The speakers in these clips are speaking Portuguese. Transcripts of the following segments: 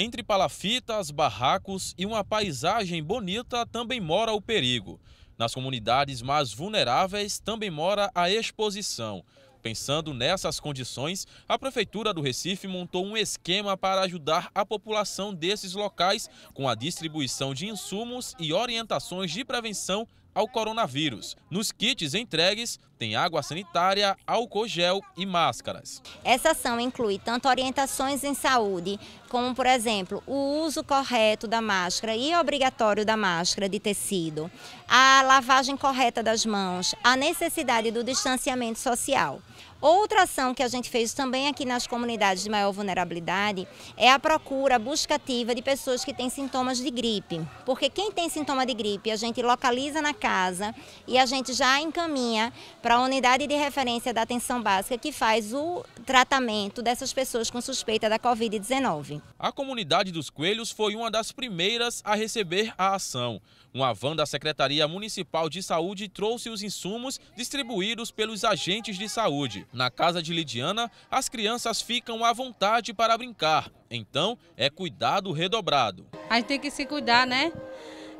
Entre palafitas, barracos e uma paisagem bonita também mora o perigo. Nas comunidades mais vulneráveis também mora a exposição. Pensando nessas condições, a Prefeitura do Recife montou um esquema para ajudar a população desses locais com a distribuição de insumos e orientações de prevenção ao coronavírus, nos kits entregues tem água sanitária, álcool gel e máscaras. Essa ação inclui tanto orientações em saúde, como, por exemplo, o uso correto da máscara e obrigatório da máscara de tecido, a lavagem correta das mãos, a necessidade do distanciamento social. Outra ação que a gente fez também aqui nas comunidades de maior vulnerabilidade é a procura, a busca ativa de pessoas que têm sintomas de gripe. Porque quem tem sintoma de gripe, a gente localiza na casa e a gente já encaminha para a unidade de referência da atenção básica que faz o tratamento dessas pessoas com suspeita da Covid-19. A comunidade dos Coelhos foi uma das primeiras a receber a ação. Uma van da Secretaria Municipal de Saúde trouxe os insumos distribuídos pelos agentes de saúde. Na casa de Lidiana, as crianças ficam à vontade para brincar, então é cuidado redobrado. A gente tem que se cuidar, né?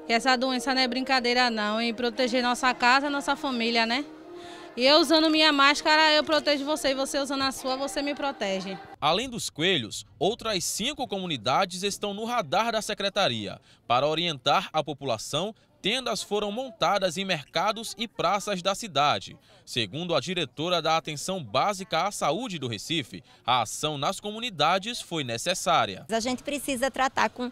Que essa doença não é brincadeira não, e proteger nossa casa, nossa família, né? E eu usando minha máscara, eu protejo você. E você usando a sua, você me protege. Além dos coelhos, outras cinco comunidades estão no radar da secretaria para orientar a população tendas foram montadas em mercados e praças da cidade. Segundo a diretora da Atenção Básica à Saúde do Recife, a ação nas comunidades foi necessária. A gente precisa tratar com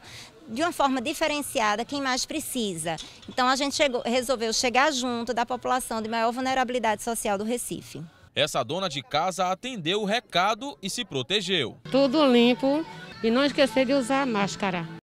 de uma forma diferenciada quem mais precisa. Então a gente chegou, resolveu chegar junto da população de maior vulnerabilidade social do Recife. Essa dona de casa atendeu o recado e se protegeu. Tudo limpo e não esquecer de usar a máscara.